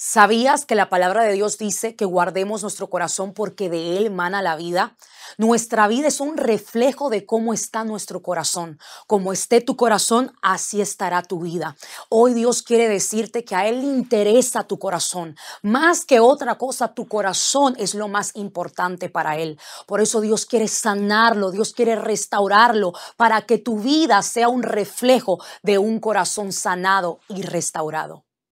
¿Sabías que la palabra de Dios dice que guardemos nuestro corazón porque de él mana la vida? Nuestra vida es un reflejo de cómo está nuestro corazón. Como esté tu corazón, así estará tu vida. Hoy Dios quiere decirte que a Él le interesa tu corazón. Más que otra cosa, tu corazón es lo más importante para Él. Por eso Dios quiere sanarlo, Dios quiere restaurarlo para que tu vida sea un reflejo de un corazón sanado y restaurado.